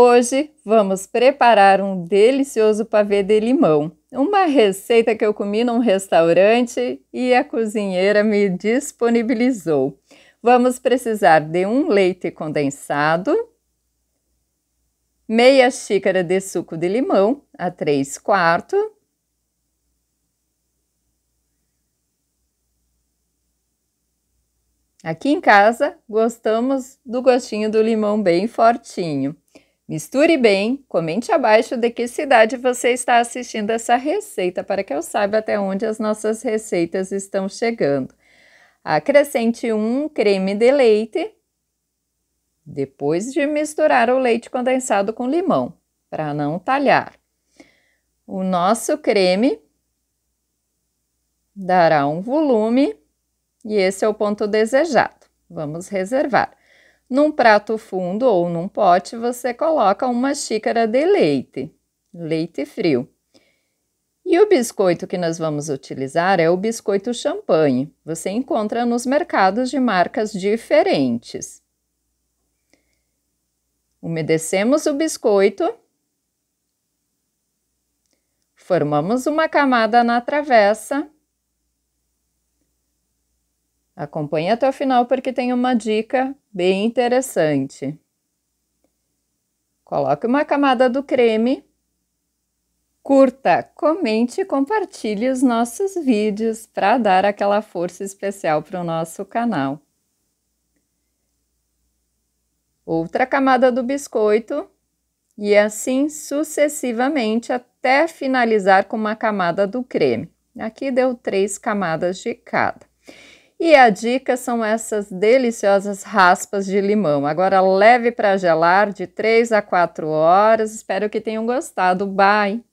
Hoje vamos preparar um delicioso pavê de limão, uma receita que eu comi num restaurante e a cozinheira me disponibilizou. Vamos precisar de um leite condensado, meia xícara de suco de limão a 3 quartos, Aqui em casa gostamos do gostinho do limão bem fortinho. Misture bem, comente abaixo de que cidade você está assistindo essa receita para que eu saiba até onde as nossas receitas estão chegando. Acrescente um creme de leite, depois de misturar o leite condensado com limão, para não talhar. O nosso creme dará um volume e esse é o ponto desejado. Vamos reservar. Num prato fundo ou num pote, você coloca uma xícara de leite, leite frio. E o biscoito que nós vamos utilizar é o biscoito champanhe. Você encontra nos mercados de marcas diferentes. Umedecemos o biscoito. Formamos uma camada na travessa Acompanhe até o final porque tem uma dica bem interessante. Coloque uma camada do creme, curta, comente e compartilhe os nossos vídeos para dar aquela força especial para o nosso canal. Outra camada do biscoito e assim sucessivamente até finalizar com uma camada do creme. Aqui deu três camadas de cada. E a dica são essas deliciosas raspas de limão. Agora leve para gelar de 3 a 4 horas. Espero que tenham gostado. Bye!